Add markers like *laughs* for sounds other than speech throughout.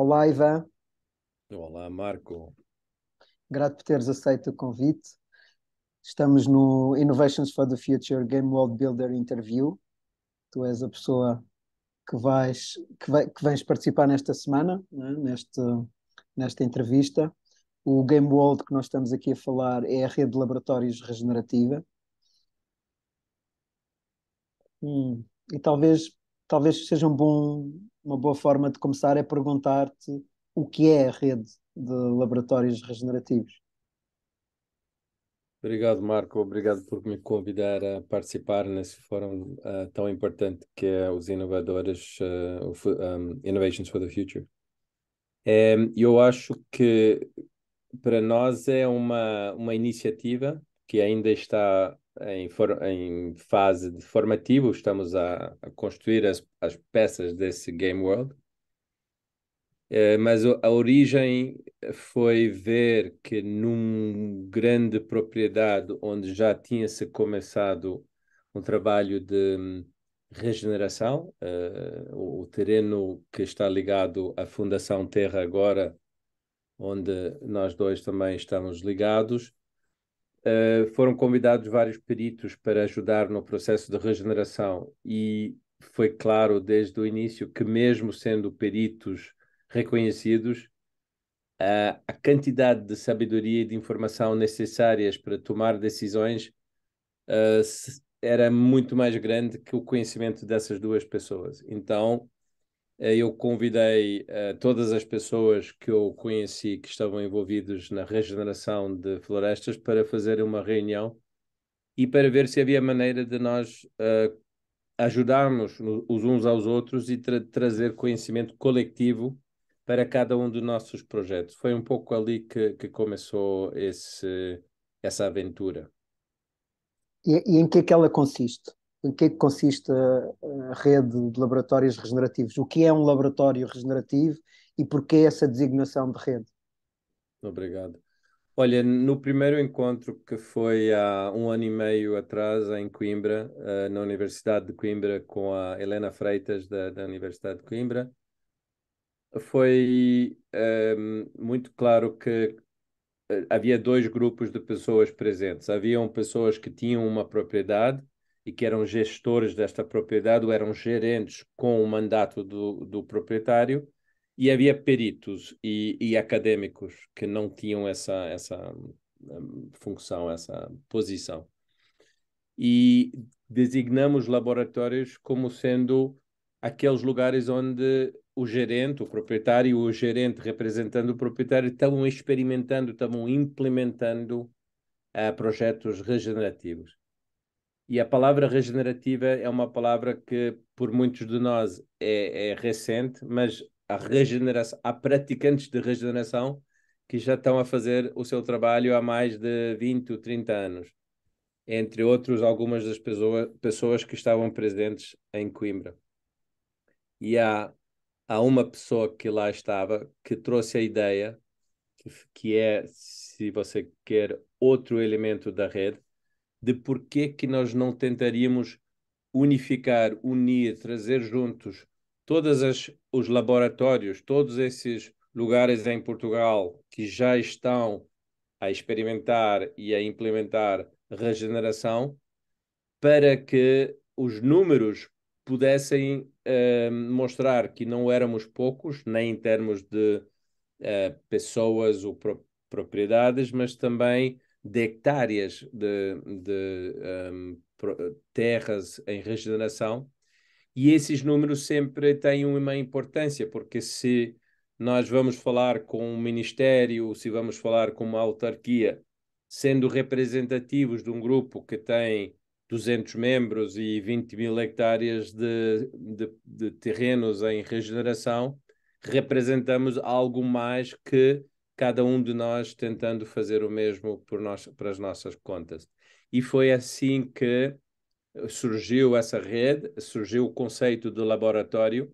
Olá, Ivan. Olá, Marco. Grato por teres aceito o convite. Estamos no Innovations for the Future Game World Builder Interview. Tu és a pessoa que, vais, que, vai, que vens participar nesta semana, né? Neste, nesta entrevista. O Game World que nós estamos aqui a falar é a rede de laboratórios regenerativa. Hum, e talvez talvez seja um bom, uma boa forma de começar é perguntar-te o que é a rede de laboratórios regenerativos. Obrigado, Marco. Obrigado por me convidar a participar nesse fórum uh, tão importante que é os inovadores, uh, eh, um, eh, Innovations for the Future. É, eu acho que para nós é uma, uma iniciativa que ainda está em, for, em fase de formativo, estamos a, a construir as, as, peças desse game world. É, mas a origem foi ver que num grande propriedade onde já tinha-se começado um trabalho de hum, regeneração, eh, o, o terreno que está ligado à Fundação Terra agora, onde nós dois também estamos ligados, eh, foram convidados vários peritos para ajudar no processo de regeneração e foi claro desde o início que, mesmo sendo peritos reconhecidos, uh, a quantidade de sabedoria e de informação necessárias para tomar decisões uh, era muito mais grande que o conhecimento dessas duas pessoas. Então, eh, eu convidei uh, todas as pessoas que eu conheci que estavam envolvidos na regeneração de florestas para fazer uma reunião e para ver se havia maneira de nós uh, ajudarmos os uns aos outros e tra trazer conhecimento coletivo para cada um dos nossos projetos. Foi um pouco ali que, que começou esse, essa aventura. E, e, em que é que ela consiste? em que, é que consiste a, a rede de laboratórios regenerativos? O que é um laboratório regenerativo e porquê essa designação de rede? Obrigado. Olha, no primeiro encontro que foi há um ano e meio atrás em Coimbra, uh, na Universidade de Coimbra, com a Helena Freitas da, da Universidade de Coimbra, foi ehm, muito claro que eh, havia dois grupos de pessoas presentes. Havia pessoas que tinham uma propriedade e que eram gestores desta propriedade ou eram gerentes com o mandato do, do proprietário, e havia peritos e, e acadêmicos que não tinham essa, essa hum, função, essa posição. E designamos laboratórios como sendo aqueles lugares onde o gerente, o proprietário, o gerente representando o proprietário estavam experimentando, estavam implementando uh, projetos regenerativos. E a palavra regenerativa é uma palavra que, por muitos de nós, é, é recente, mas a regeneração, há praticantes de regeneração que já estão a fazer o seu trabalho há mais de 20 ou 30 anos. Entre outros, algumas das pessoa, pessoas que estavam presentes em Coimbra. E há, há uma pessoa que lá estava que trouxe a ideia, que, que é, se você quer, outro elemento da rede, de porquê que nós não tentaríamos unificar, unir, trazer juntos todos as, os laboratórios, todos esses lugares em Portugal que já estão a experimentar e a implementar regeneração, para que os números pudessem eh, mostrar que não éramos poucos, nem em termos de eh, pessoas ou pro propriedades, mas também de hectares de, de um, terras em regeneração, e esses números sempre têm uma importância, porque se nós vamos falar com um ministério, se vamos falar com uma autarquia, sendo representativos de um grupo que tem 200 membros e 20 mil hectares de, de, de terrenos em regeneração, representamos algo mais que cada um de nós tentando fazer o mesmo nós, para as nossas contas. E foi assim que eh, surgiu essa rede, surgiu o conceito do laboratório,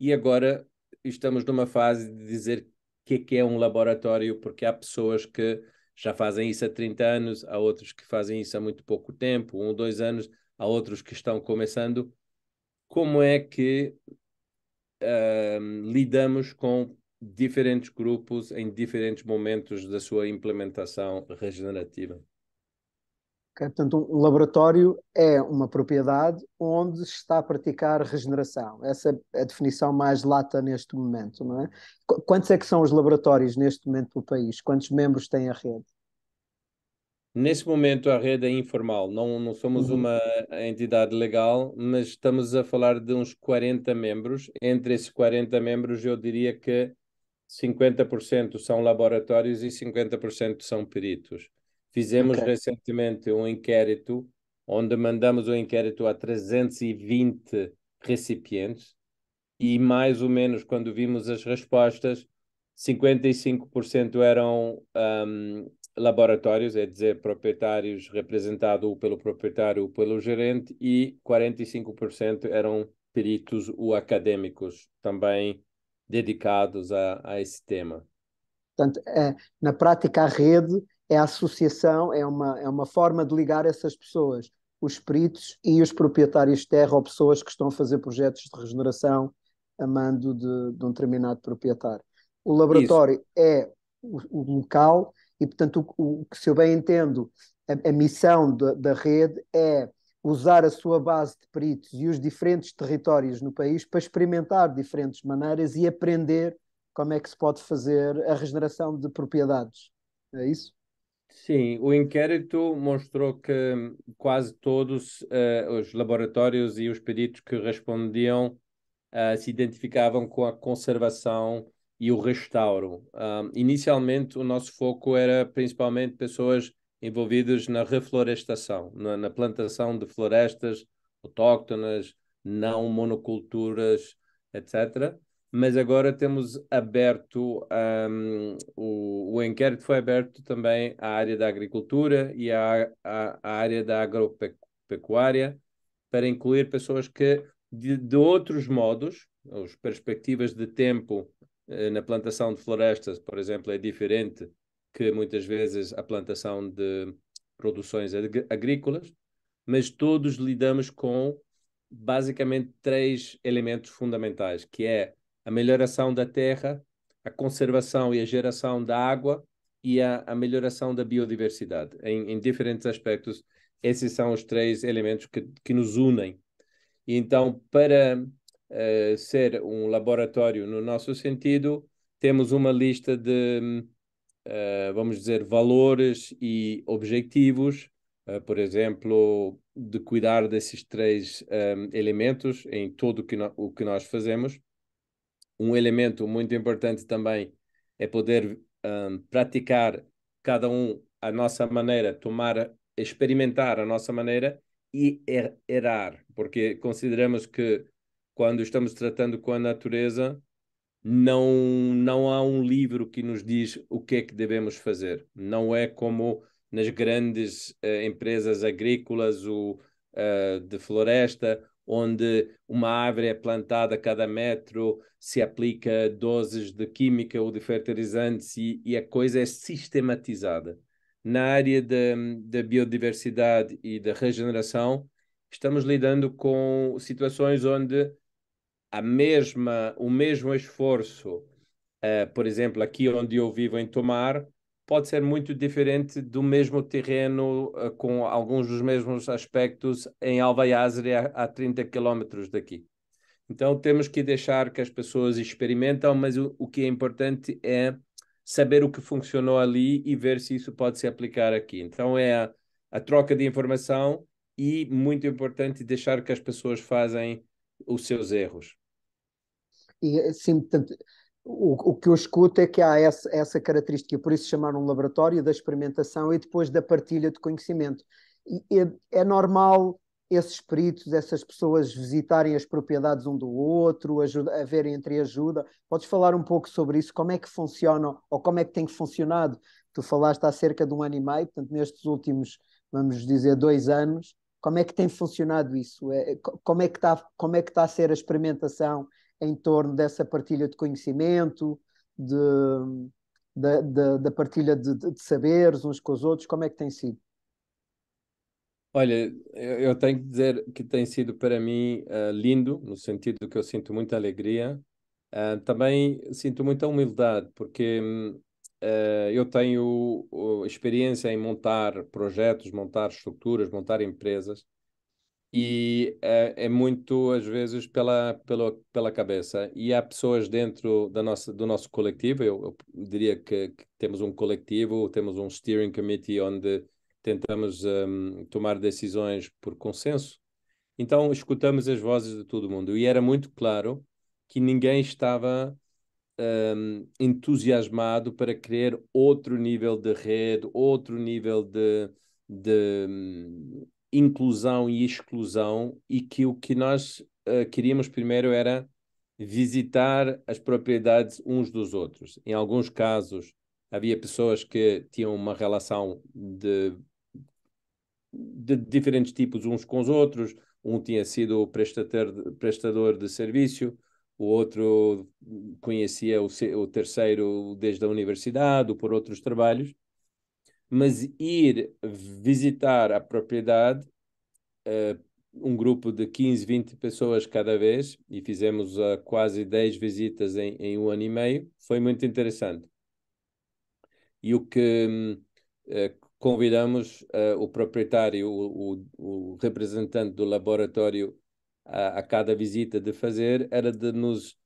e agora estamos numa fase de dizer o que, é que é um laboratório, porque há pessoas que já fazem isso há 30 anos, há outros que fazem isso há muito pouco tempo, um, dois anos, há outros que estão começando. Como é que uh, lidamos com diferentes grupos em diferentes momentos da sua implementação regenerativa. Okay, portanto, um laboratório é uma propriedade onde se está a praticar regeneração. Essa é a definição mais lata neste momento, não é? Quantos é que são os laboratórios neste momento do país? Quantos membros tem a rede? Nesse momento a rede é informal, não, não somos uhum. uma entidade legal, mas estamos a falar de uns 40 membros. Entre esses 40 membros, eu diria que 50% são laboratórios e 50% são peritos. Fizemos okay. recentemente um inquérito onde mandamos o um inquérito a 320 recipientes e mais ou menos quando vimos as respostas, 55% eram um, laboratórios, é dizer, proprietários representado pelo proprietário ou pelo gerente e 45% eram peritos ou acadêmicos, também dedicados a, a esse tema. Portanto, é, na prática, a rede é a associação, é uma, é uma forma de ligar essas pessoas, os espíritos e os proprietários de terra ou pessoas que estão a fazer projetos de regeneração a mando de, de um determinado proprietário. O laboratório Isso. é o, o, local e, portanto, o, o, se eu bem entendo, a, a missão da da rede é usar a sua base de peritos e os diferentes territórios no país para experimentar diferentes maneiras e aprender como é que se pode fazer a regeneração de propriedades. É isso? Sim, o inquérito mostrou que quase todos uh, os laboratórios e os peritos que respondiam uh, se identificavam com a conservação e o restauro. Uh, inicialmente, o nosso foco era principalmente pessoas envolvidos na reflorestação, na, na plantação de florestas autóctonas, não monoculturas, etc. Mas agora temos aberto, um, o, o inquérito foi aberto também à área da agricultura e à, à, à área da agropecuária, para incluir pessoas que, de, de outros modos, as perspectivas de tempo eh, na plantação de florestas, por exemplo, é diferente que muitas vezes a plantação de produções agrícolas, mas todos lidamos com basicamente três elementos fundamentais, que é a melhoração da terra, a conservação e a geração da água e a, a melhoração da biodiversidade. Em, em, diferentes aspectos, esses são os três elementos que, que nos unem. E então, para uh, ser um laboratório no nosso sentido, temos uma lista de uh, vamos dizer, valores e objetivos, uh, por exemplo, de cuidar desses três um, ehm, elementos em tudo que no, o que nós fazemos. Um elemento muito importante também é poder um, ehm, praticar cada um a nossa maneira, tomar, experimentar a nossa maneira e er errar, porque consideramos que quando estamos tratando com a natureza, não, não há um livro que nos diz o que é que devemos fazer. Não é como nas grandes eh, empresas agrícolas ou eh, de floresta, onde uma árvore é plantada a cada metro, se aplica doses de química ou de fertilizantes e, e a coisa é sistematizada. Na área da biodiversidade e da regeneração, estamos lidando com situações onde a mesma, o mesmo esforço, uh, por exemplo, aqui onde eu vivo em Tomar, pode ser muito diferente do mesmo terreno uh, com alguns dos mesmos aspectos em Alvaiazre a, a 30 quilômetros daqui. Então temos que deixar que as pessoas experimentam, mas o, o que é importante é saber o que funcionou ali e ver se isso pode se aplicar aqui. Então é a, a troca de informação e muito importante deixar que as pessoas façam os seus erros. E sim, portanto, o, o, que eu escuto é que há essa, essa característica, por isso chamaram um laboratório da experimentação e depois da partilha de conhecimento. E, é, é normal esses espíritos essas pessoas visitarem as propriedades um do outro, ajuda, haverem entre ajuda. Podes falar um pouco sobre isso? Como é que funcionam ou como é que tem funcionado? Tu falaste há cerca de um ano e meio, portanto, nestes últimos, vamos dizer, dois anos, como é que tem funcionado isso? É, é, como é que está, como é que está a ser a experimentação em torno dessa partilha de conhecimento, de, da, da partilha de, de, saberes uns com os outros? Como é que tem sido? Olha, eu, tenho que dizer que tem sido para mim uh, lindo, no sentido que eu sinto muita alegria. Uh, também sinto muita humildade, porque uh, eu tenho experiência em montar projetos, montar estruturas, montar empresas e é, é, muito às vezes pela, pela, pela cabeça e há pessoas dentro da nossa, do nosso coletivo, eu, eu diria que, que, temos um coletivo, temos um steering committee onde tentamos um, tomar decisões por consenso, então escutamos as vozes de todo mundo e era muito claro que ninguém estava um, entusiasmado para querer outro nível de rede, outro nível de, de hum, inclusão e exclusão e que o que nós uh, queríamos primeiro era visitar as propriedades uns dos outros. Em alguns casos havia pessoas que tinham uma relação de, de diferentes tipos uns com os outros. Um tinha sido prestador, prestador de serviço, o outro conhecia o, o terceiro desde a universidade ou por outros trabalhos mas ir visitar a propriedade, uh, um grupo de 15, 20 pessoas cada vez, e fizemos uh, quase 10 visitas em, em um ano e meio, foi muito interessante. E o que uh, convidamos o proprietário, o, o, o, representante do laboratório a, a cada visita de fazer, era de nos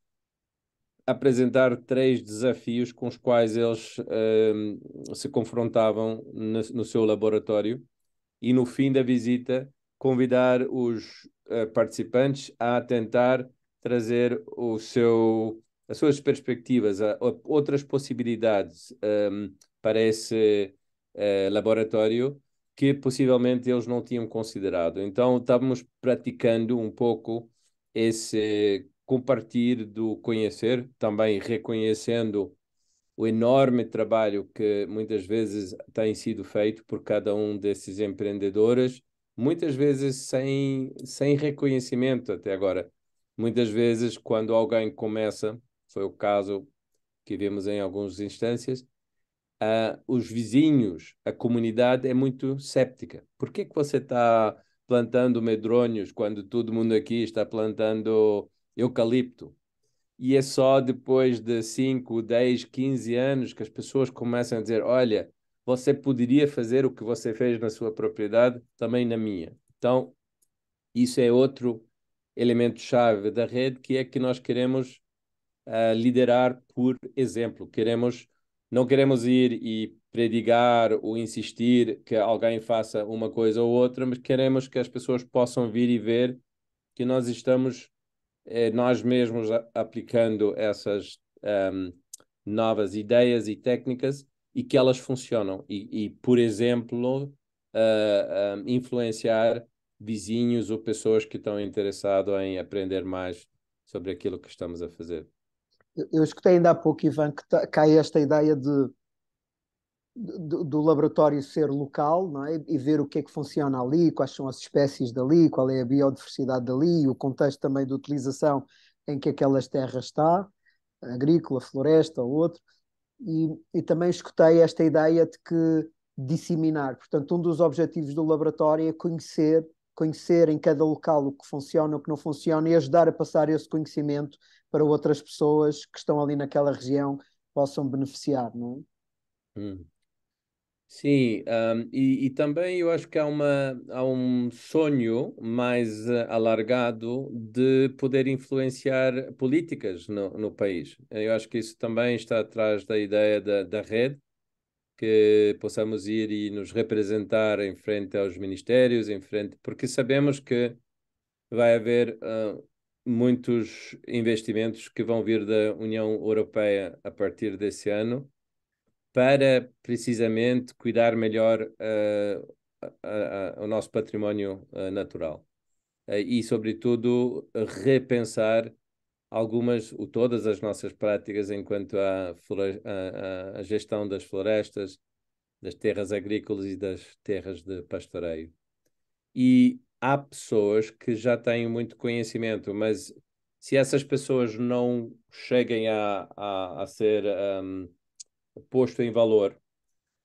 apresentar três desafios com os quais eles hum, se confrontavam no, no, seu laboratório e no fim da visita convidar os uh, participantes a tentar trazer o seu as suas perspectivas, a, a outras possibilidades um, para esse uh, laboratório que possivelmente eles não tinham considerado. Então, estávamos praticando um pouco esse compartilhar do conhecer, também reconhecendo o enorme trabalho que muitas vezes tem sido feito por cada um desses empreendedores, muitas vezes sem, sem reconhecimento até agora. Muitas vezes, quando alguém começa, foi o caso que vimos em algumas instâncias, uh, os vizinhos, a comunidade é muito séptica. Por que, que você está plantando medronhos quando todo mundo aqui está plantando eucalipto. E é só depois de 5, 10, 15 anos que as pessoas começam a dizer: olha, você poderia fazer o que você fez na sua propriedade, também na minha. Então, isso é outro elemento-chave da rede, que é que nós queremos uh, liderar por exemplo. Queremos, não queremos ir e predicar ou insistir que alguém faça uma coisa ou outra, mas queremos que as pessoas possam vir e ver que nós estamos é nós mesmos aplicando essas um, novas ideias e técnicas e que elas funcionam. E, e por exemplo, uh, um, influenciar vizinhos ou pessoas que estão interessados em aprender mais sobre aquilo que estamos a fazer. Eu escutei ainda há pouco, Ivan, que tá, cai esta ideia de do, do, laboratório ser local não é? e ver o que é que funciona ali, quais são as espécies dali, qual é a biodiversidade dali, o contexto também de utilização em que aquelas terras está, agrícola, floresta ou outro. E, e também escutei esta ideia de que disseminar, portanto, um dos objetivos do laboratório é conhecer, conhecer em cada local o que funciona, o que não funciona e ajudar a passar esse conhecimento para outras pessoas que estão ali naquela região possam beneficiar, não é? Hum. Sim, um, e, e, também eu acho que há, uma, há um sonho mais eh, alargado de poder influenciar políticas no, no país. Eh, eu acho que isso também está atrás da ideia da, da rede, que possamos ir e nos representar em frente aos ministérios, em frente, porque sabemos que vai haver uh, muitos investimentos que vão vir da União Europeia a partir desse ano para precisamente cuidar melhor uh, o nosso património uh, natural uh, e, sobretudo, repensar algumas ou todas as nossas práticas enquanto à, gestão das florestas, das terras agrícolas e das terras de pastoreio. E há pessoas que já têm muito conhecimento, mas se essas pessoas não cheguem a, a, a ser um, posto em valor,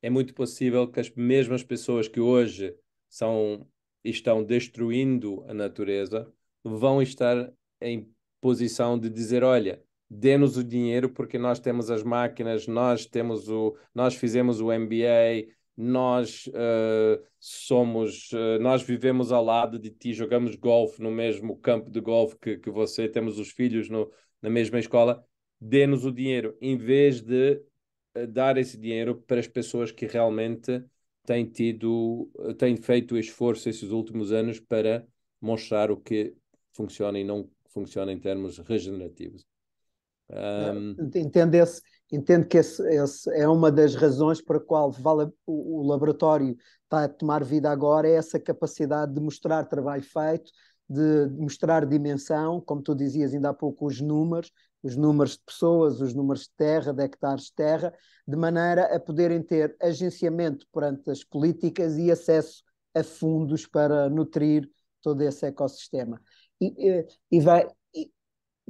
é muito possível que as mesmas pessoas que hoje são estão destruindo a natureza vão estar em posição de dizer, olha, dê-nos o dinheiro porque nós temos as máquinas, nós temos o, nós fizemos o MBA, nós uh, somos, uh, nós vivemos ao lado de ti, jogamos golfe no mesmo campo de golfe que, que você, temos os filhos no, na mesma escola, dê-nos o dinheiro, em vez de dar esse dinheiro para as pessoas que realmente têm tido, têm feito esforço esses últimos anos para mostrar o que funciona e não funciona em termos regenerativos. Um... esse, entendo que esse, esse, é uma das razões para a qual vale, o, o, laboratório está a tomar vida agora, é essa capacidade de mostrar trabalho feito, de mostrar dimensão, como tu dizias ainda há pouco, os números, os números de pessoas, os números de terra, de hectares de terra, de maneira a poderem ter agenciamento perante as políticas e acesso a fundos para nutrir todo esse ecossistema. E, e vai, e,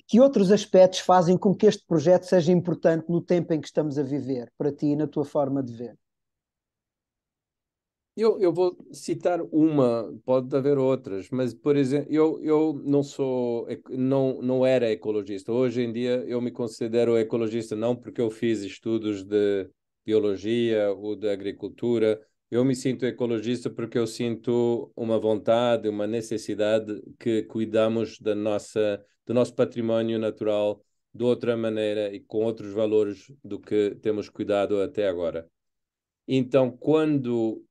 que outros aspectos fazem com que este projeto seja importante no tempo em que estamos a viver, para ti e na tua forma de ver? Eu, eu vou citar uma, pode haver outras, mas, por exemplo, eu, eu não sou, não, não era ecologista. Hoje em dia eu me considero ecologista não porque eu fiz estudos de biologia ou de agricultura, eu me sinto ecologista porque eu sinto uma vontade, uma necessidade que cuidamos da nossa, do nosso património natural de outra maneira e com outros valores do que temos cuidado até agora. Então, quando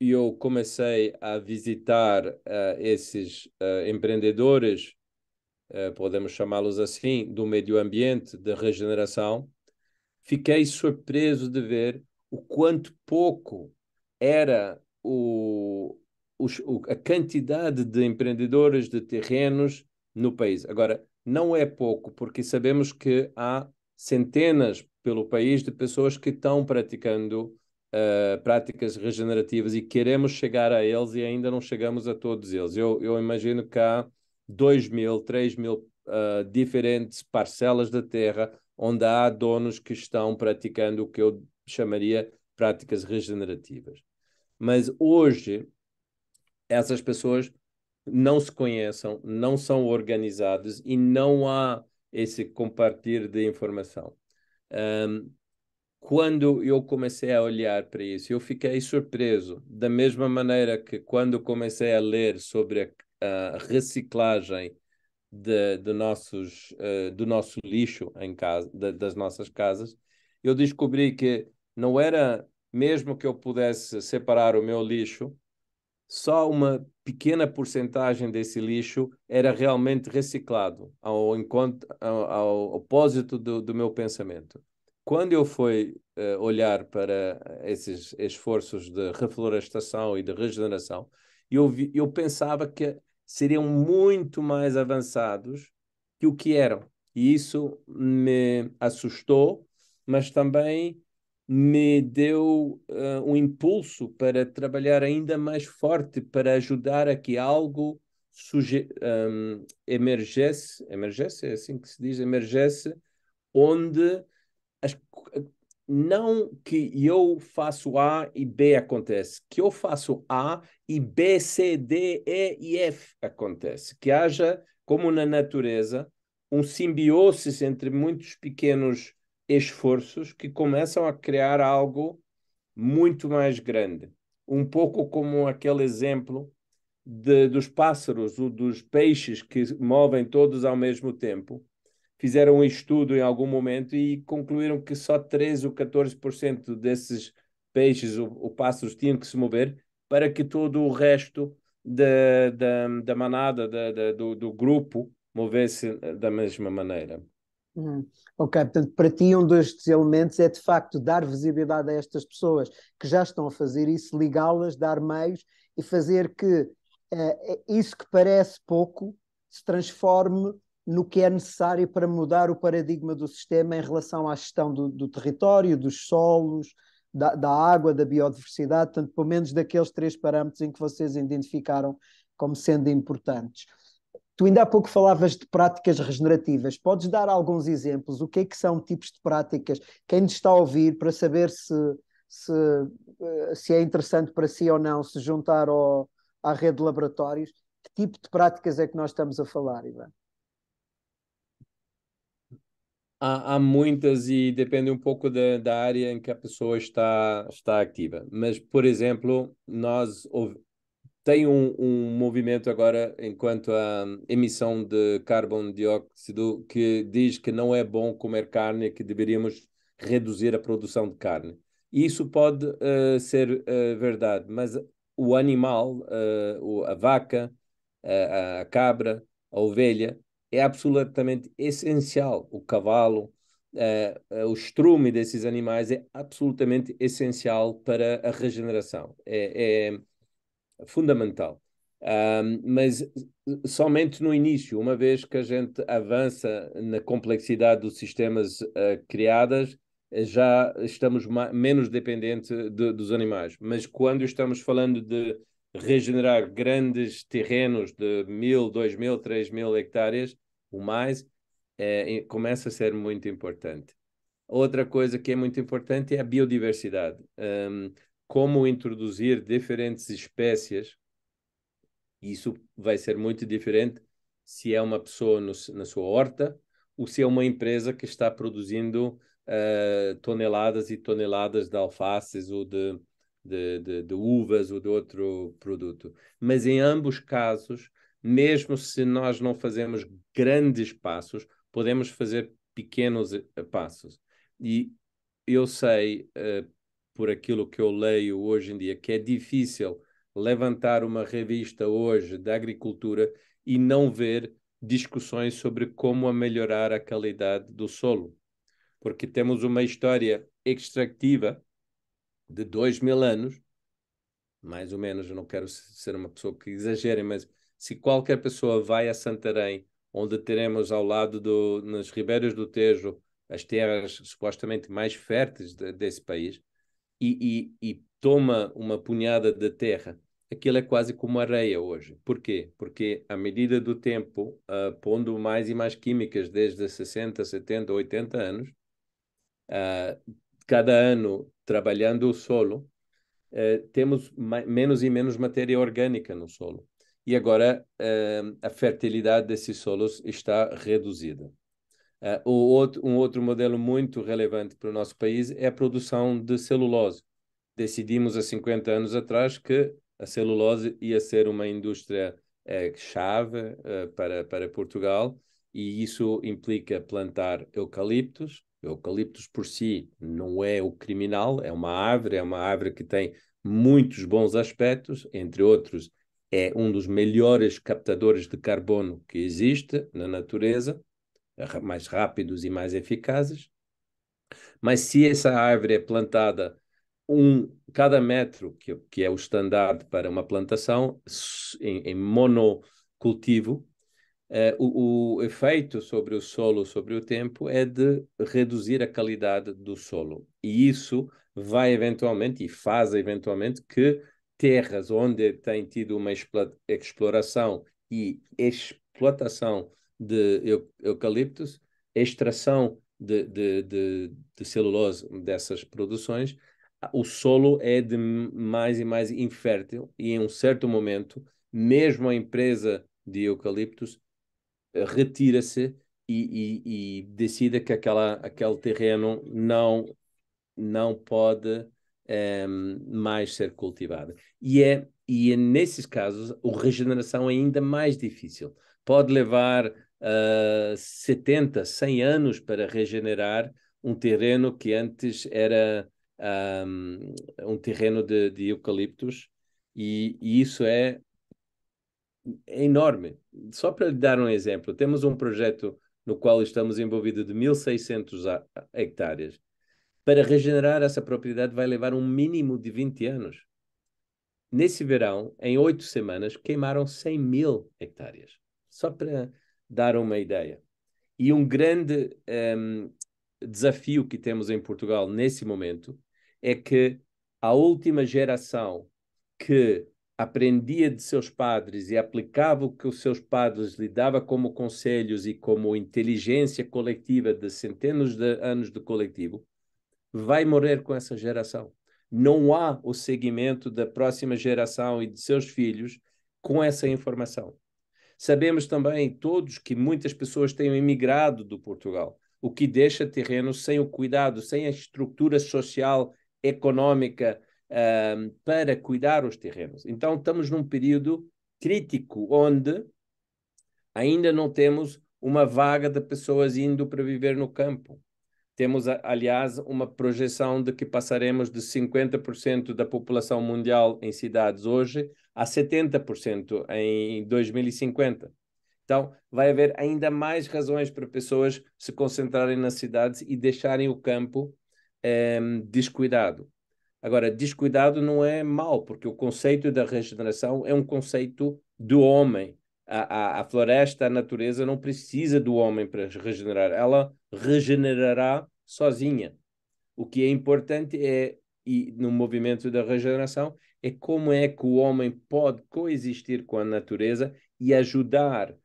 eu comecei a visitar uh, esses uh, empreendedores, uh, podemos chamá-los assim, do meio ambiente, de regeneração, fiquei surpreso de ver o quanto pouco era o, o, a quantidade de empreendedores de terrenos no país. Agora, não é pouco, porque sabemos que há centenas pelo país de pessoas que estão praticando eh, práticas regenerativas e queremos chegar a eles e ainda não chegamos a todos eles. Eu, eu imagino que há 2 mil, 3 mil uh, diferentes parcelas da terra onde há donos que estão praticando o que eu chamaria práticas regenerativas. Mas hoje, essas pessoas não se conheçam, não são organizadas e não há esse compartilhar de informação. Um, quando eu comecei a olhar para isso, eu fiquei surpreso. Da mesma maneira que quando comecei a ler sobre a, a reciclagem de, de nossos, uh, do nosso lixo em casa, de, das nossas casas, eu descobri que não era mesmo que eu pudesse separar o meu lixo, só uma pequena porcentagem desse lixo era realmente reciclado ao encontro ao, ao opósito do, do meu pensamento quando eu fui uh, olhar para esses esforços de reflorestação e de regeneração, eu, vi, eu pensava que seriam muito mais avançados que o que eram. E isso me assustou, mas também me deu uh, um impulso para trabalhar ainda mais forte para ajudar a que algo um, ehm, emergesse, emergesse é assim que se diz, emergesse, onde as, eh, não que eu faço A e B acontece, que eu faço A e B, C, D, E e F acontece. Que haja, como na natureza, um simbiosis entre muitos pequenos esforços que começam a criar algo muito mais grande. Um pouco como aquele exemplo de, dos pássaros ou dos peixes que movem todos ao mesmo tempo fizeram um estudo em algum momento e concluíram que só 13 ou 14% desses peixes ou, ou, pássaros tinham que se mover para que todo o resto da, da, da manada, da, da, do, do grupo, movesse eh, da mesma maneira. Hum. Ok, portanto, para ti um destes elementos é de facto dar visibilidade a estas pessoas que já estão a fazer isso, ligá-las, dar meios e fazer que uh, isso que parece pouco se transforme no que é necessário para mudar o paradigma do sistema em relação à gestão do, do território, dos solos, da, da, água, da biodiversidade, portanto, pelo menos daqueles três parâmetros em que vocês identificaram como sendo importantes. Tu ainda há pouco falavas de práticas regenerativas. Podes dar alguns exemplos? O que é que são tipos de práticas? Quem nos está a ouvir para saber se, se, eh, se é interessante para si ou não se juntar ao, à rede de laboratórios? Que tipo de práticas é que nós estamos a falar, Ivan? Há, há, muitas e depende um pouco da, da área em que a pessoa está, está ativa. Mas, por exemplo, nós tem um, um movimento agora enquanto a emissão de carbono dióxido que diz que não é bom comer carne, que deveríamos reduzir a produção de carne. isso pode uh, ser uh, verdade, mas o animal, uh, a vaca, a, a cabra, a ovelha, é absolutamente essencial. O cavalo, uh, o estrume desses animais é absolutamente essencial para a regeneração. É, é fundamental. Um, mas somente no início, uma vez que a gente avança na complexidade dos sistemas uh, eh, criados, já estamos menos dependentes de, dos animais. Mas quando estamos falando de regenerar grandes terrenos de mil, dois mil, três mil hectares, o mais, é, começa a ser muito importante. Outra coisa que é muito importante é a biodiversidade. Um, como introduzir diferentes espécies, isso vai ser muito diferente se é uma pessoa no, na sua horta ou se é uma empresa que está produzindo uh, toneladas e toneladas de alfaces ou de, de, de, de uvas ou de outro produto. Mas em ambos casos, mesmo se nós não fazemos grandes passos, podemos fazer pequenos eh, passos. E eu sei, uh, por aquilo que eu leio hoje em dia, que é difícil levantar uma revista hoje da agricultura e não ver discussões sobre como melhorar a qualidade do solo. Porque temos uma história extrativa de dois mil anos, mais ou menos, eu não quero ser uma pessoa que exagere, mas se qualquer pessoa vai a Santarém, onde teremos ao lado do, nas ribeiras do Tejo, as terras supostamente mais férteis de, desse país, e, e, e toma uma punhada de terra aquilo é quase como areia hoje. Porquê? Porque à medida do tempo, uh, pondo mais e mais químicas desde 60, 70, 80 anos, uh, cada ano trabalhando o solo, uh, temos menos e menos matéria orgânica no solo e agora uh, a fertilidade desses solos está reduzida. Uh, outro, um outro modelo muito relevante para o nosso país é a produção de celulose. Decidimos há 50 anos atrás que a celulose ia ser uma indústria uh, chave para, para Portugal e isso implica plantar eucaliptos. Eucaliptos por si não é o criminal, é uma árvore, é uma árvore que tem muitos bons aspectos, entre outros é um dos melhores captadores de carbono que existe na natureza, mais rápidos e mais eficazes. Mas se essa árvore é plantada um cada metro, que, que é o standard para uma plantação, em, em monocultivo, eh, o, o, efeito sobre o solo, sobre o tempo, é de reduzir a qualidade do solo. E isso vai eventualmente, e faz eventualmente, que terras onde tem tido uma exploração e explotação de eucaliptos, extração de, de, de, de celulose dessas produções, o solo é de mais e mais infértil e em um certo momento, mesmo a empresa de eucaliptos eh, retira-se e, e, e, decide que aquela, aquele terreno não, não pode um, ehm, mais ser cultivada. E é, e é nesses casos a regeneração é ainda mais difícil. Pode levar uh, 70, 100 anos para regenerar um terreno que antes era um, um terreno de, de eucaliptos, e, e isso é é enorme. Só para lhe dar um exemplo, temos um projeto no qual estamos envolvidos de 1.600 hectares para regenerar essa propriedade vai levar um mínimo de 20 anos. Nesse verão, em oito semanas, queimaram 100 mil hectares. Só para dar uma ideia. E um grande um, ehm, desafio que temos em Portugal nesse momento é que a última geração que aprendia de seus padres e aplicava o que os seus padres lhe dava como conselhos e como inteligência coletiva de centenas de anos de coletivo, vai morrer com essa geração. Não há o seguimento da próxima geração e de seus filhos com essa informação. Sabemos também todos que muitas pessoas têm emigrado do Portugal, o que deixa terreno sem o cuidado, sem a estrutura social, econômica ah, para cuidar os terrenos. Então estamos num período crítico onde ainda não temos uma vaga de pessoas indo para viver no campo. Temos, aliás, uma projeção de que passaremos de 50% da população mundial em cidades hoje a 70% em 2050. Então, vai haver ainda mais razões para pessoas se concentrarem nas cidades e deixarem o campo ehm, descuidado. Agora, descuidado não é mal, porque o conceito da regeneração é um conceito do homem. A, a, floresta, a natureza não precisa do homem para regenerar, ela regenerará sozinha. O que é importante é, e no movimento da regeneração, é como é que o homem pode coexistir com a natureza e ajudar uh,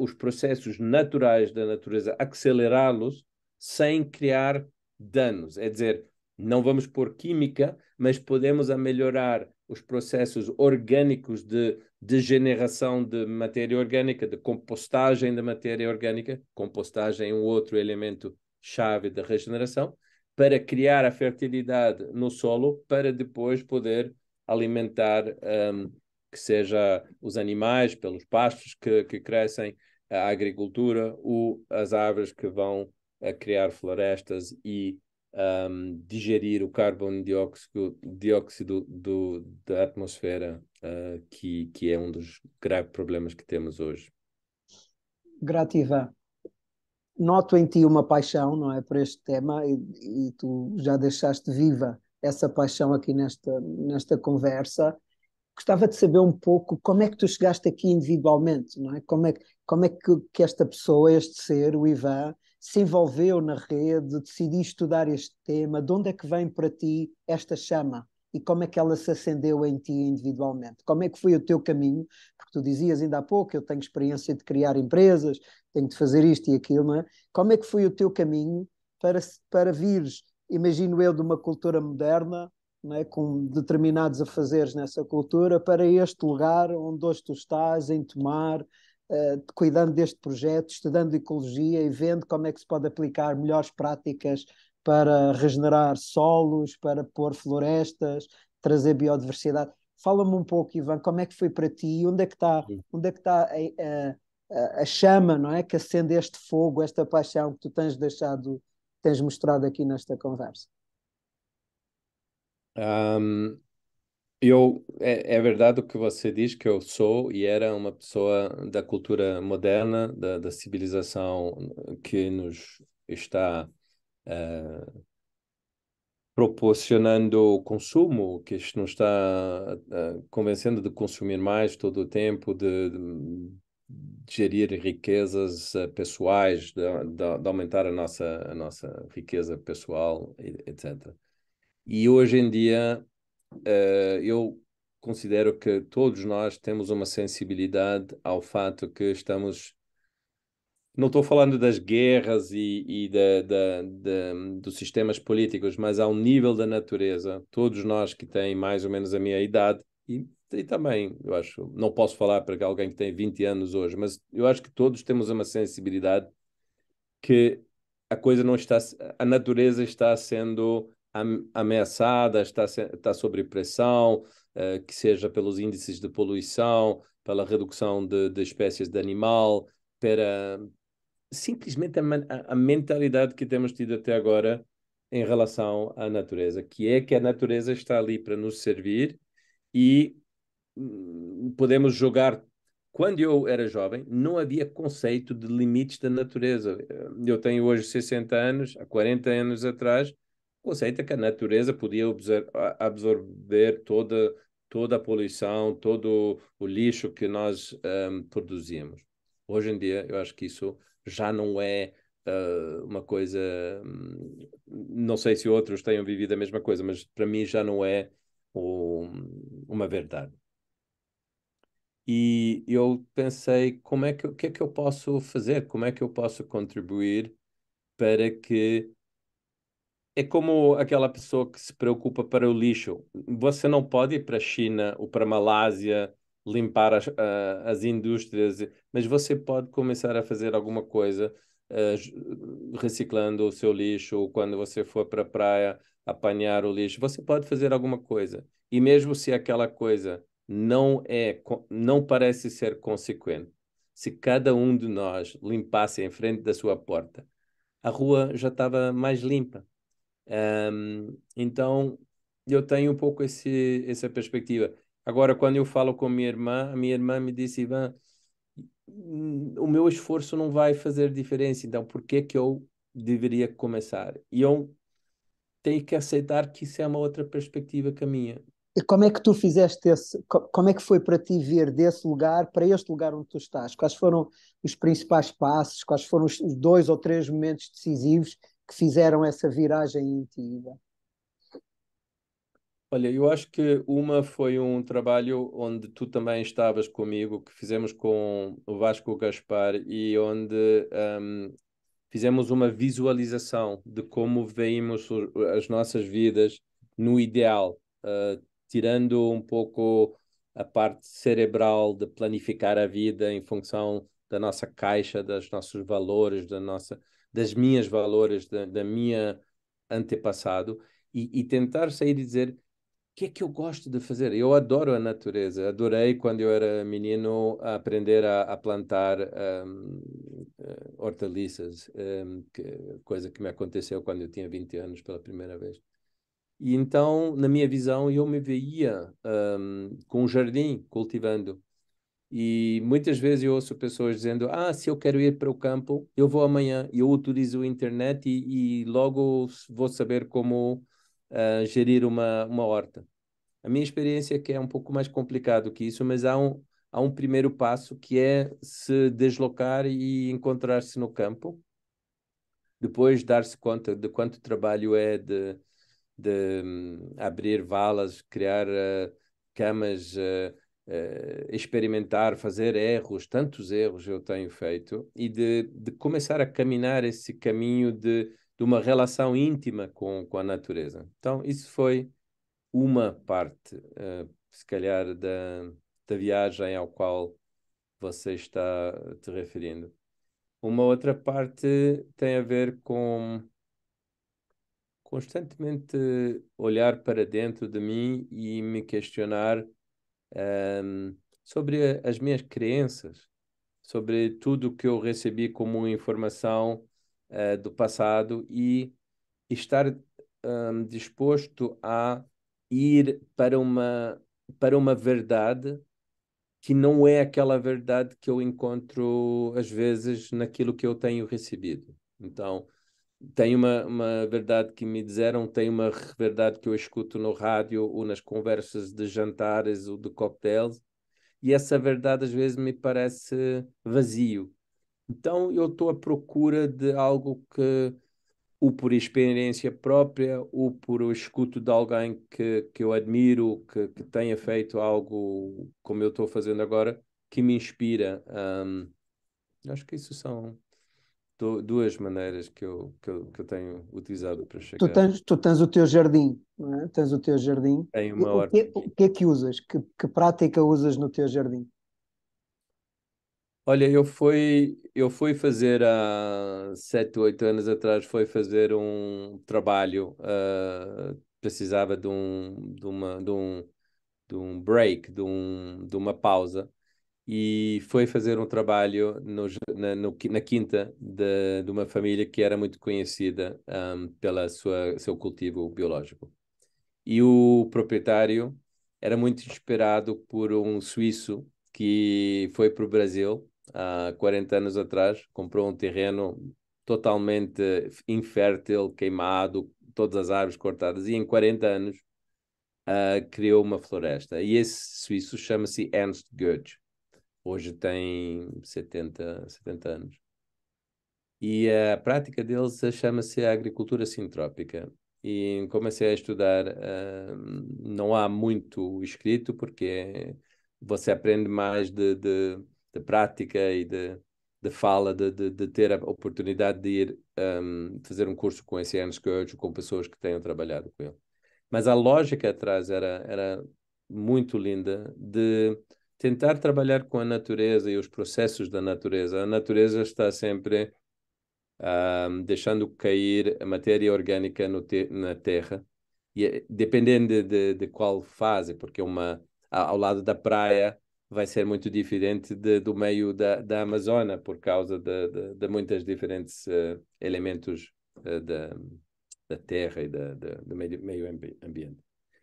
os processos naturais da natureza, acelerá-los sem criar danos. É dizer, não vamos pôr química, mas podemos melhorar os processos orgânicos de degeneração de matéria orgânica, de compostagem da matéria orgânica, compostagem é um outro elemento chave da regeneração, para criar a fertilidade no solo, para depois poder alimentar um, que seja os animais pelos pastos que, que crescem, a agricultura ou as árvores que vão eh, criar florestas e um, digerir o carbono dióxido, dióxido do, da atmosfera, uh, que, que é um dos graves problemas que temos hoje. Grativa, noto em ti uma paixão, não é, por este tema e, e tu já deixaste viva essa paixão aqui nesta, nesta conversa. Gostava de saber um pouco como é que tu chegaste aqui individualmente, não é? Como é, como é que, que esta pessoa, este ser, o Ivan, se envolveu na rede, decidiu estudar este tema, de onde é que vem para ti esta chama? E como é que ela se acendeu em ti individualmente? Como é que foi o teu caminho? Porque tu dizias ainda há pouco, eu tenho experiência de criar empresas, tenho de fazer isto e aquilo, não é? Como é que foi o teu caminho para, para vires, imagino eu, de uma cultura moderna, é? com determinados afazeres nessa cultura, para este lugar onde hoje tu estás, em Tomar, uh, cuidando deste projeto, estudando ecologia e vendo como é que se pode aplicar melhores práticas para regenerar solos, para pôr florestas, trazer biodiversidade. Fala-me um pouco, Ivan, como é que foi para ti? Onde é que está, onde é que está a, a, a, chama, não é? Que acende este fogo, esta paixão que tu tens deixado, tens mostrado aqui nesta conversa? Um, eu, é, é, verdade o que você diz que eu sou e era uma pessoa da cultura moderna, da, da civilização que nos está eh, proporcionando o consumo, que nos está eh, convencendo de consumir mais todo o tempo, de, de gerir riquezas eh, pessoais, de, de, de, aumentar a nossa, a nossa riqueza pessoal, etc. E hoje em dia eh, eu considero que todos nós temos uma sensibilidade ao fato que estamos. Não estou falando das guerras e, e da, da, da, dos sistemas políticos, mas ao nível da natureza, todos nós que têm mais ou menos a minha idade, e, e também, eu acho, não posso falar para alguém que tem 20 anos hoje, mas eu acho que todos temos uma sensibilidade que a coisa não está, a natureza está sendo ameaçada, está, está sob pressão, uh, que seja pelos índices de poluição, pela redução de, de espécies de animal, para simplesmente a, a, mentalidade que temos tido até agora em relação à natureza, que é que a natureza está ali para nos servir e hum, podemos jogar. Quando eu era jovem, não havia conceito de limites da natureza. Eu tenho hoje 60 anos, há 40 anos atrás, aceita é que a natureza podia absorver toda, toda a poluição, todo o lixo que nós um, produzimos. Hoje em dia, eu acho que isso já não é uh, uma coisa. Hum, não sei se outros tenham vivido a mesma coisa, mas para mim já não é um, uma verdade. E eu pensei, como é que, o que é que eu posso fazer? Como é que eu posso contribuir para que é como aquela pessoa que se preocupa para o lixo. Você não pode ir para a China ou para a Malásia limpar as, uh, as indústrias, mas você pode começar a fazer alguma coisa uh, reciclando o seu lixo ou quando você for para a praia apanhar o lixo. Você pode fazer alguma coisa. E mesmo se aquela coisa não é, não parece ser consequente, se cada um de nós limpasse em frente da sua porta, a rua já estava mais limpa. Um, então, eu tenho um pouco esse, essa perspectiva. Agora, quando eu falo com a minha irmã, a minha irmã me disse, Ivan, o meu esforço não vai fazer diferença, então por que que eu deveria começar? E eu tenho que aceitar que isso é uma outra perspectiva que a minha. E como é que tu fizeste esse, como é que foi para ti ver desse lugar para este lugar onde tu estás? Quais foram os principais passos? Quais foram os dois ou três momentos decisivos que fizeram essa viragem em ti? Olha, eu acho que uma foi um trabalho onde tu também estavas comigo, que fizemos com o Vasco Gaspar e onde um, fizemos uma visualização de como veímos as nossas vidas no ideal, uh, tirando um pouco a parte cerebral de planificar a vida em função da nossa caixa, dos nossos valores, da nossa das minhas valores, da, da minha antepassado e, e tentar sair e dizer o que é que eu gosto de fazer? Eu adoro a natureza. Adorei quando eu era menino aprender a, a plantar um, eh, hortaliças, um, que, coisa que me aconteceu quando eu tinha 20 anos pela primeira vez. E então, na minha visão, eu me veia um, com um jardim cultivando e muitas vezes eu ouço pessoas dizendo: Ah, se eu quero ir para o campo, eu vou amanhã, eu utilizo a internet e, e logo vou saber como uh, gerir uma, uma horta. A minha experiência é que é um pouco mais complicado que isso, mas há um, há um primeiro passo que é se deslocar e encontrar-se no campo, depois dar-se conta de quanto trabalho é de, de um, abrir valas, criar uh, camas. Uh, uh, experimentar, fazer erros, tantos erros eu tenho feito, e de, de começar a caminhar esse caminho de, de uma relação íntima com, com a natureza. Então, isso foi uma parte, uh, se calhar, da, da viagem ao qual você está te referindo. Uma outra parte tem a ver com constantemente olhar para dentro de mim e me questionar um, sobre as minhas crenças, sobre tudo que eu recebi como informação uh, do passado e estar um, disposto a ir para uma para uma verdade que não é aquela verdade que eu encontro às vezes naquilo que eu tenho recebido. Então, tem uma, uma verdade que me disseram, tem uma verdade que eu escuto no rádio ou nas conversas de jantares ou de cocktails, e essa verdade às vezes me parece vazio. Então eu estou à procura de algo que, ou por experiência própria, ou por escuto de alguém que, que eu admiro, que, que tenha feito algo como eu estou fazendo agora, que me inspira. Um, acho que isso são duas maneiras que eu, que eu, que eu tenho utilizado para chegar. Tu tens, tu tens o teu jardim, não é? Tens o teu jardim. uma hora. O que, o que é que usas? Que, que prática usas no teu jardim? Olha, eu fui, eu fui fazer há sete, oito anos atrás, foi fazer um trabalho, uh, precisava de um, de, uma, de, um, de um break, de, um, de uma pausa e foi fazer um trabalho no, na, no, na, quinta de, de, uma família que era muito conhecida um, pela sua seu cultivo biológico. E o proprietário era muito inspirado por um suíço que foi para o Brasil há 40 anos atrás, comprou um terreno totalmente infértil, queimado, todas as árvores cortadas, e em 40 anos uh, criou uma floresta. E esse suíço chama-se Ernst Goethe hoje tem 70, 70 anos. E a prática deles eh, chama-se a agricultura sintrópica. E comecei a estudar, uh, não há muito escrito, porque você aprende mais de, de, de prática e de, de fala, de, de, de, ter a oportunidade de ir um, ehm, fazer um curso com esse Ernst Goethe, com pessoas que tenham trabalhado com ele. Mas a lógica atrás era, era muito linda de tentar trabalhar com a natureza e os processos da natureza. A natureza está sempre deixando cair a matéria orgânica te na terra, e eh, dependendo de, de, de, qual fase, porque uma ao lado da praia vai ser muito diferente de, do meio da, da Amazônia por causa de, de, de muitos diferentes uh, elementos uh, da, da terra e da, da, do meio, meio ambiente.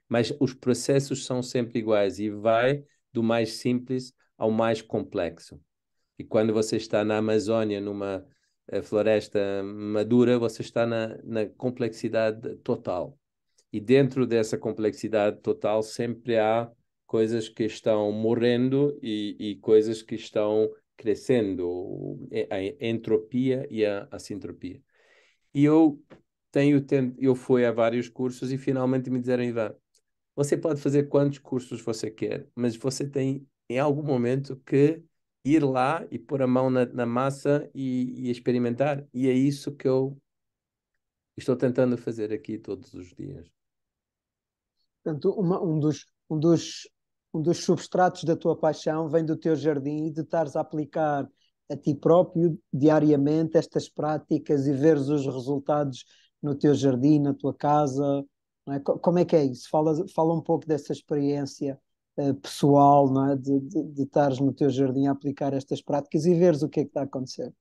Mas os processos são sempre iguais e vai do mais simples ao mais complexo. E quando você está na Amazônia, numa eh, floresta madura, você está na, na complexidade total. E dentro dessa complexidade total, sempre há coisas que estão morrendo e, e coisas que estão crescendo, a entropia e a, assintropia. sintropia. E eu tenho eu fui a vários cursos e finalmente me disseram, Ivan, você pode fazer quantos cursos você quer, mas você tem em algum momento que ir lá e pôr a mão na, na massa e, e, experimentar. E é isso que eu estou tentando fazer aqui todos os dias. Portanto, uma, um, dos, um, dos, um dos substratos da tua paixão vem do teu jardim e de estares a aplicar a ti próprio diariamente estas práticas e veres os resultados no teu jardim, na tua casa, é? Como é que é isso? Fala, fala um pouco dessa experiência uh, pessoal, não é? de, de, de estares no teu jardim a aplicar estas práticas e veres o que é que está a acontecer.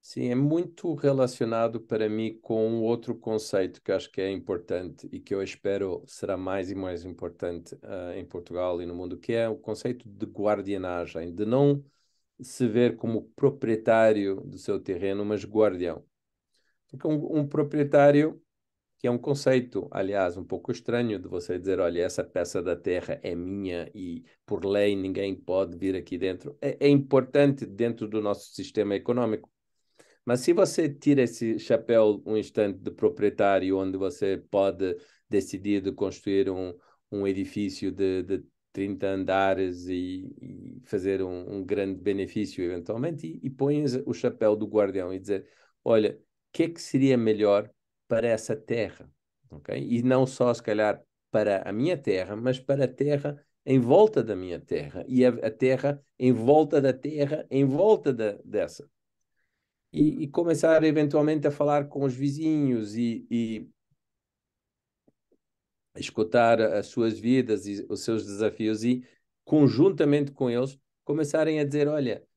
Sim, é muito relacionado para mim com outro conceito que acho que é importante e que eu espero será mais e mais importante uh, em Portugal e no mundo, que é o conceito de guardianagem, de não se ver como proprietário do seu terreno, mas guardião. Porque um, um proprietário que é um conceito, aliás, um pouco estranho de você dizer, olha, essa peça da terra é minha e por lei ninguém pode vir aqui dentro. É, é importante dentro do nosso sistema econômico. Mas se você tira esse chapéu um instante de proprietário, onde você pode decidir de construir um, um edifício de, de 30 andares e, e fazer um, um, grande benefício eventualmente, e, e pões o chapéu do guardião e dizer, olha, o que é que seria melhor para essa terra, ok? E não só, se calhar, para a minha terra, mas para a terra em volta da minha terra e a, a terra em volta da terra, em volta da, dessa. E, e, começar eventualmente a falar com os vizinhos e, e escutar as suas vidas e os seus desafios e conjuntamente com eles começarem a dizer, olha, o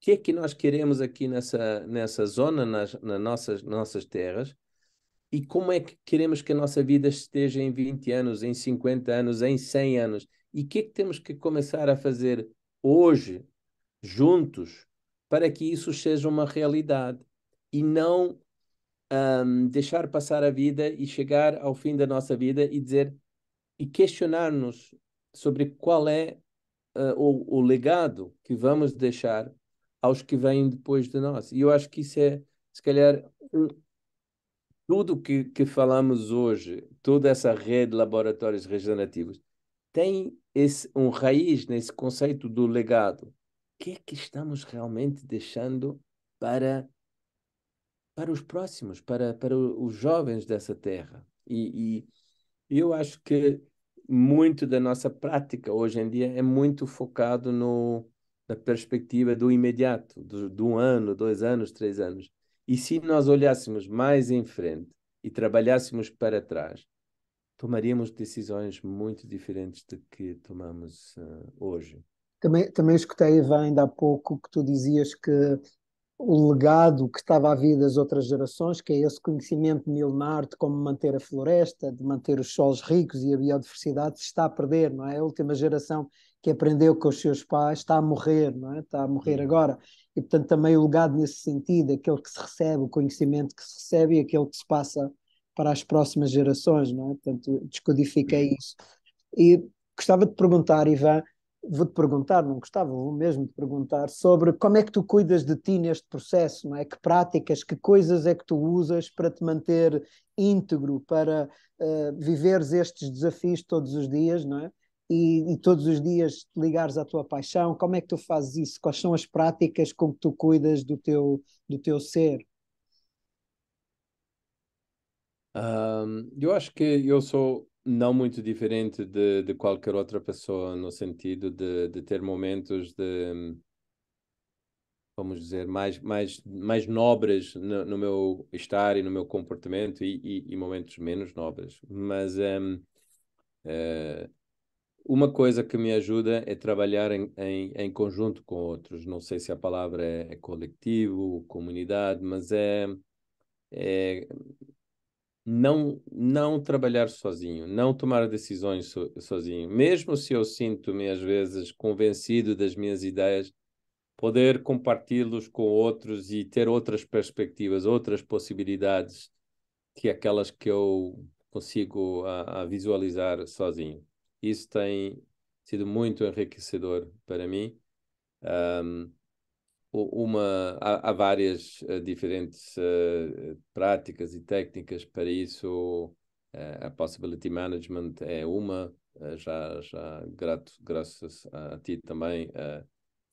que é que nós queremos aqui nessa, nessa zona, nas, nas nossas, nossas terras, e como é que queremos que a nossa vida esteja em 20 anos, em 50 anos, em 100 anos? E o que é que temos que começar a fazer hoje, juntos, para que isso seja uma realidade? E não um, deixar passar a vida e chegar ao fim da nossa vida e dizer e questionar-nos sobre qual é uh, o, o legado que vamos deixar aos que vêm depois de nós. E eu acho que isso é, se calhar, um, tudo que, que falamos hoje, toda essa rede de laboratórios regenerativos, tem esse, um raiz nesse conceito do legado. O que é que estamos realmente deixando para, para os próximos, para, para os jovens dessa terra? E, e eu acho que muito da nossa prática hoje em dia é muito focado no, na perspectiva do imediato, do, do um ano, dois anos, três anos. E se nós olhássemos mais em frente e trabalhássemos para trás, tomaríamos decisões muito diferentes de que tomamos uh, hoje. Também, também escutei ainda há pouco que tu dizias que o legado que estava a vida das outras gerações, que é esse conhecimento milenar de como manter a floresta, de manter os solos ricos e a biodiversidade, se está a perder, não é? A última geração que aprendeu com os seus pais está a morrer, não é? Está a morrer agora. E, portanto, também o legado nesse sentido, aquele que se recebe, o conhecimento que se recebe e aquele que se passa para as próximas gerações, não é? Portanto, descodifiquei isso. E gostava de perguntar, Ivan, vou-te perguntar, não gostava, vou mesmo te perguntar, sobre como é que tu cuidas de ti neste processo, não é? Que práticas, que coisas é que tu usas para te manter íntegro, para uh, viveres estes desafios todos os dias, não é? e, e, todos os dias ligares à tua paixão? Como é que tu fazes isso? Quais são as práticas com que tu cuidas do teu, do teu ser? Um, eu acho que eu sou não muito diferente de, de qualquer outra pessoa, no sentido de, de ter momentos de, vamos dizer, mais, mais, mais nobres no, no meu estar e no meu comportamento e, e, e momentos menos nobres. Mas um, uma coisa que me ajuda é trabalhar em, em, em conjunto com outros. Não sei se a palavra é, é coletivo, comunidade, mas é, é não não trabalhar sozinho, não tomar decisões so, sozinho, mesmo se eu sinto-me às vezes convencido das minhas ideias, poder compartilhá-los com outros e ter outras perspectivas, outras possibilidades que aquelas que eu consigo a, ah, a ah, visualizar sozinho isso tem sido muito enriquecedor para mim. Um, uma, há, há várias uh, diferentes uh, práticas e técnicas para isso. Uh, a Possibility Management é uma, já, já grato, graças a, a ti também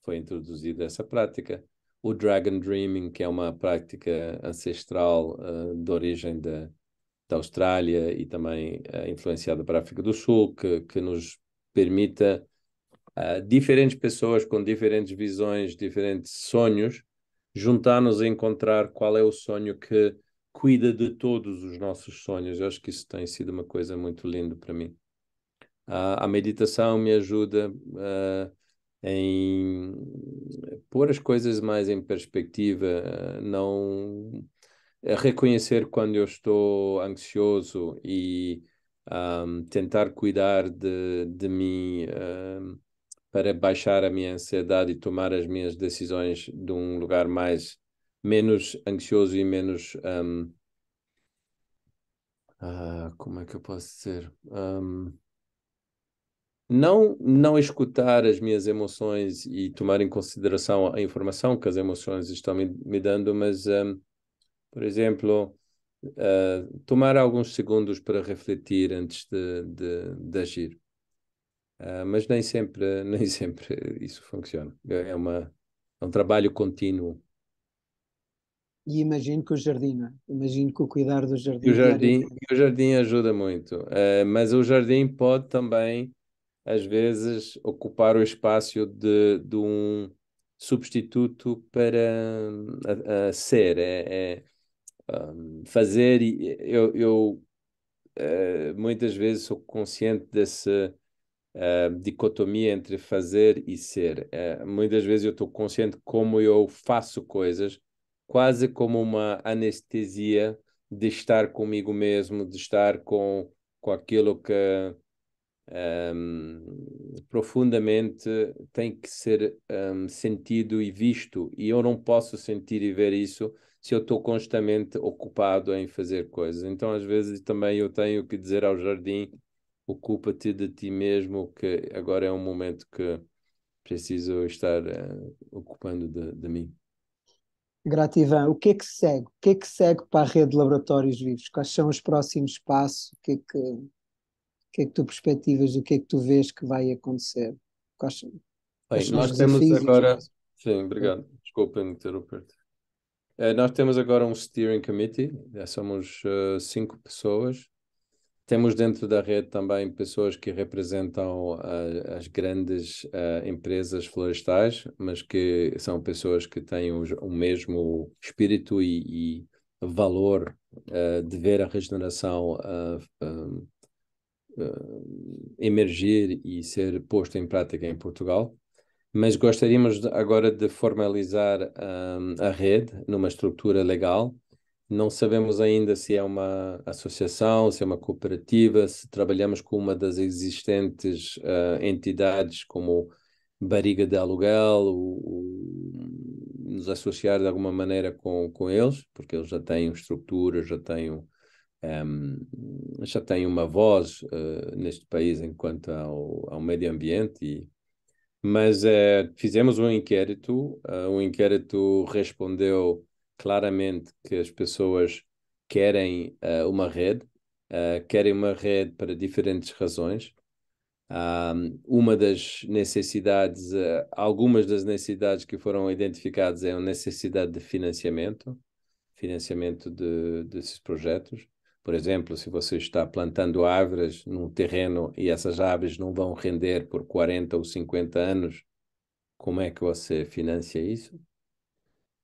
foi introduzida essa prática. O Dragon Dreaming, que é uma prática ancestral de origem da da Austrália e também uh, influenciada para a África do Sul, que, que nos permita uh, diferentes pessoas com diferentes visões, diferentes sonhos, juntar-nos e encontrar qual é o sonho que cuida de todos os nossos sonhos. Eu acho que isso tem sido uma coisa muito linda para mim. Uh, a meditação me ajuda eh, em pôr as coisas mais em perspectiva, não reconhecer quando eu estou ansioso e um, tentar cuidar de, de mim um, para baixar a minha ansiedade e tomar as minhas decisões de um lugar mais menos ansioso e menos um, ah, como é que eu posso dizer não não escutar as minhas emoções e tomar em consideração a informação que as emoções estão me, me dando mas um, por exemplo, uh, tomar alguns segundos para refletir antes de, de, de agir. Uh, mas nem sempre, *laughs* nem sempre isso funciona. É, uma, é um trabalho contínuo. E imagino que o jardim, é? imagino que o cuidar do jardim. o jardim, o jardim ajuda muito, uh, mas o jardim pode também, às vezes, ocupar o espaço de, de um substituto para hum, a, a ser. É, é, um, fazer e eu, eu uh, muitas vezes sou consciente dessa uh, eh, dicotomia entre fazer e ser. Uh, muitas vezes eu estou consciente como eu faço coisas, quase como uma anestesia de estar comigo mesmo, de estar com, com aquilo que um, profundamente tem que ser um, sentido e visto. E eu não posso sentir e ver isso se eu estou constantemente ocupado em fazer coisas. Então, às vezes, também eu tenho que dizer ao jardim: ocupa-te de ti mesmo, que agora é um momento que preciso estar uh, ocupando de, de mim. Grativan, o que é que segue? O que é que segue para a rede de laboratórios vivos? Quais são os próximos passos? O que é que que é que tu perspectivas, o que é que tu vês que vai acontecer? Quais, quais Bem, nós temos agora. Sim, obrigado. Desculpem interromper-te. Uh, nós temos agora um steering committee, eh, somos uh, cinco pessoas. Temos dentro da rede também pessoas que representam uh, as grandes empresas florestais, mas que são pessoas que têm o, o mesmo espírito e, e valor de ver a regeneração um, uh, emergir e ser posto em prática em Portugal, mas gostaríamos agora de formalizar um, eh, a rede numa estrutura legal. Não sabemos ainda se é uma associação, se é uma cooperativa, se trabalhamos com uma das existentes uh, entidades como Bariga de Aluguel, o, o, nos associar de alguma maneira com, com eles, porque eles já têm estrutura, já têm um, já tem uma voz uh, neste país enquanto ao, ao meio ambiente e, mas uh, fizemos um inquérito uh, eh, o inquérito respondeu claramente que as pessoas querem uma rede querem uma rede para diferentes razões um, uma das necessidades algumas das necessidades que foram identificadas é a necessidade de financiamento financiamento de, desses projetos por exemplo, se você está plantando árvores num terreno e essas árvores não vão render por 40 ou 50 anos, como é que você financia isso?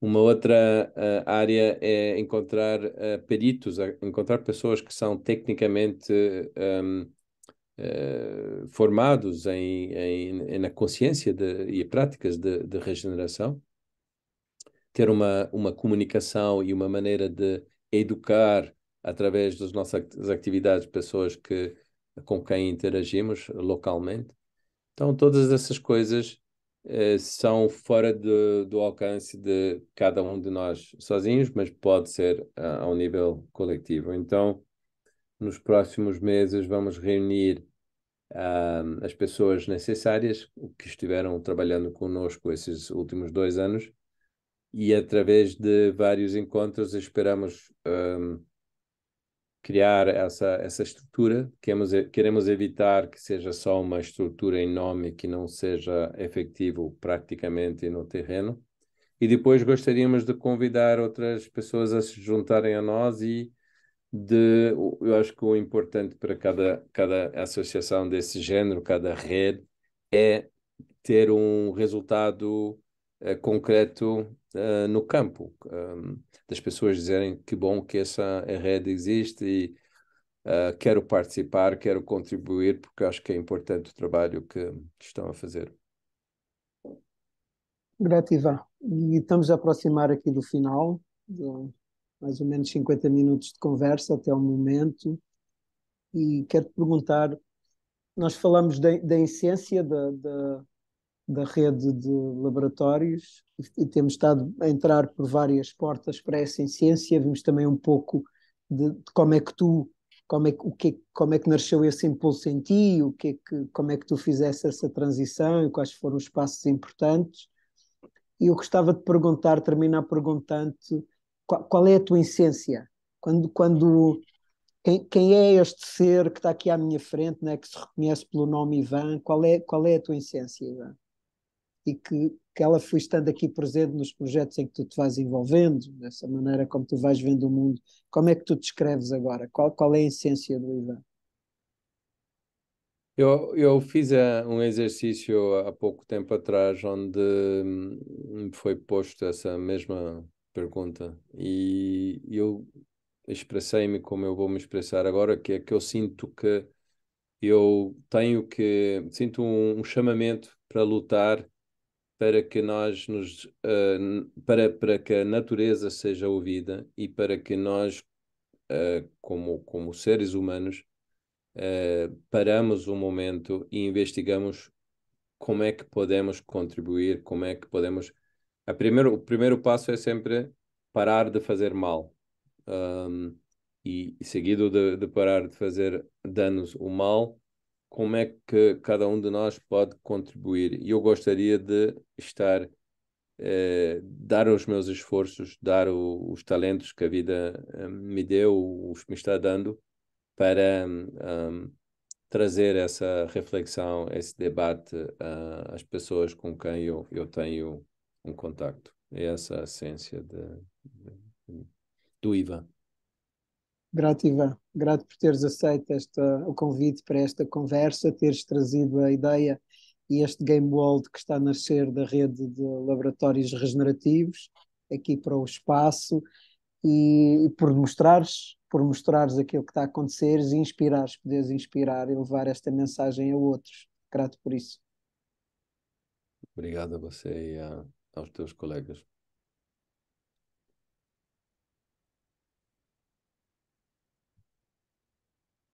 Uma outra uh, área é encontrar uh, peritos, encontrar pessoas que são tecnicamente um, ehm, uh, eh, formados em, em, na consciência de, e práticas de, de regeneração, ter uma, uma comunicação e uma maneira de educar através das nossas atividades, pessoas que, com quem interagimos localmente. Então, todas essas coisas eh, são fora de, do alcance de cada um de nós sozinhos, mas pode ser ao nível coletivo. Então, nos próximos meses, vamos reunir uh, as pessoas necessárias que estiveram trabalhando conosco esses últimos dois anos e através de vários encontros esperamos ah, criar essa, essa estrutura, queremos, queremos evitar que seja só uma estrutura em nome que não seja efetivo praticamente no terreno. E depois gostaríamos de convidar outras pessoas a se juntarem a nós e de, eu acho que o importante para cada, cada associação desse género, cada rede, é ter um resultado eh, concreto uh, no campo, um, ehm, das pessoas dizerem que bom que essa eh, rede existe e uh, quero participar, quero contribuir, porque acho que é importante o trabalho que estão a fazer. Grato, Ivan. E estamos a aproximar aqui do final, mais ou menos 50 minutos de conversa até o momento, e quero te perguntar, nós falamos da, essência da, da da rede de laboratórios e temos estado a entrar por várias portas para essa ciência. Vimos também um pouco de, de, como é que tu, como é que, o que, como é que nasceu esse impulso em ti, o que, é que como é que tu fizeste essa transição e quais foram os passos importantes. E eu gostava de perguntar, terminar perguntando qual, qual é a tua essência? Quando, quando quem, quem, é este ser que está aqui à minha frente, né, que se reconhece pelo nome Ivan? Qual é, qual é a tua essência, Ivan? e que, que ela foi estando aqui presente nos projetos em que tu te vais envolvendo, dessa maneira como tu vais vendo o mundo. Como é que tu descreves agora? Qual, qual é a essência do Ivan? Eu, eu fiz eh, um exercício há pouco tempo atrás onde me hum, foi posto essa mesma pergunta e eu expressei-me como eu vou me expressar agora, que é que eu sinto que eu tenho que, sinto um, um chamamento para lutar para que nós nos uh, para, para que a natureza seja ouvida e para que nós uh, como como seres humanos uh, paramos um momento e investigamos como é que podemos contribuir como é que podemos a primeiro o primeiro passo é sempre parar de fazer mal um, e seguido de, de parar de fazer danos o mal como é que cada um de nós pode contribuir. E eu gostaria de estar, eh, dar os meus esforços, dar o, os talentos que a vida eh, me deu, os me está dando, para um, trazer essa reflexão, esse debate uh, às pessoas com quem eu, eu tenho um contacto. É essa a essência de, de, do Ivan. Grato, Ivan. Grato por teres aceito esta, o convite para esta conversa, teres trazido a ideia e este Game World que está a nascer da rede de laboratórios regenerativos aqui para o espaço e, e por mostrares por mostrares aquilo que está a acontecer e inspirares, poderes inspirar e levar esta mensagem a outros. Grato por isso. Obrigado a você e a, aos teus colegas.